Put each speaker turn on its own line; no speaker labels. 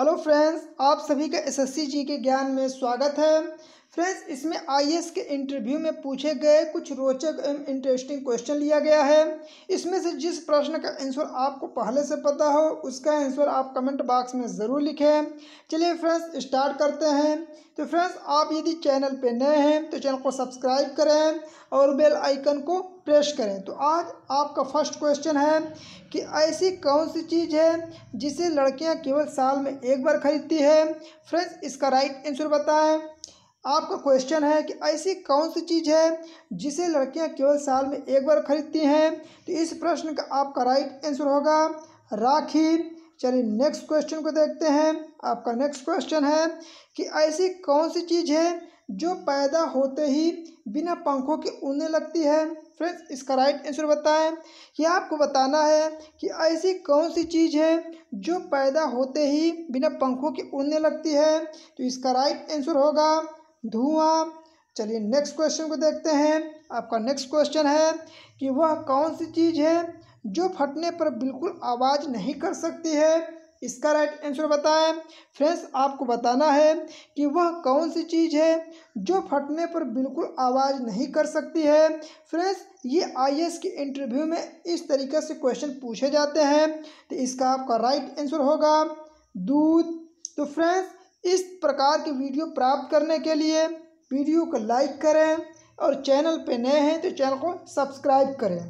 hello friends आप सभी का एसएससी जी के ज्ञान में स्वागत है फ्रेंड्स इसमें आई के इंटरव्यू में पूछे गए कुछ रोचक एवं इंटरेस्टिंग क्वेश्चन लिया गया है इसमें से जिस प्रश्न का आंसर आपको पहले से पता हो उसका आंसर आप कमेंट बॉक्स में ज़रूर लिखें चलिए फ्रेंड्स स्टार्ट करते हैं तो फ्रेंड्स आप यदि चैनल पर नए हैं तो चैनल को सब्सक्राइब करें और बेल आइकन को प्रेस करें तो आज आपका फर्स्ट क्वेश्चन है कि ऐसी कौन सी चीज़ है जिसे लड़कियां केवल साल में एक बार खरीदती है फ्रेंड्स इसका राइट आंसर बताएं आपका क्वेश्चन है कि ऐसी कौन सी चीज़ है जिसे लड़कियां केवल साल में एक बार खरीदती हैं तो इस प्रश्न का आपका राइट आंसर होगा राखी चलिए नेक्स्ट क्वेश्चन को देखते हैं आपका नेक्स्ट क्वेश्चन है कि ऐसी कौन सी चीज़ है जो पैदा होते ही बिना पंखों के उड़ने लगती है फ्रेंड्स इसका राइट आंसर बताएं कि आपको बताना है कि ऐसी कौन सी चीज़ है जो पैदा होते ही बिना पंखों के उड़ने लगती है तो इसका राइट आंसर होगा धुआं चलिए नेक्स्ट क्वेश्चन को देखते हैं आपका नेक्स्ट क्वेश्चन है कि वह कौन सी चीज़ है जो फटने पर बिल्कुल आवाज़ नहीं कर सकती है इसका राइट आंसर बताएं फ्रेंड्स आपको बताना है कि वह कौन सी चीज़ है जो फटने पर बिल्कुल आवाज़ नहीं कर सकती है फ्रेंड्स ये एस के इंटरव्यू में इस तरीके से क्वेश्चन पूछे जाते हैं तो इसका आपका राइट आंसर होगा दूध तो फ्रेंड्स इस प्रकार के वीडियो प्राप्त करने के लिए वीडियो को लाइक करें और चैनल पर नए हैं तो चैनल को सब्सक्राइब करें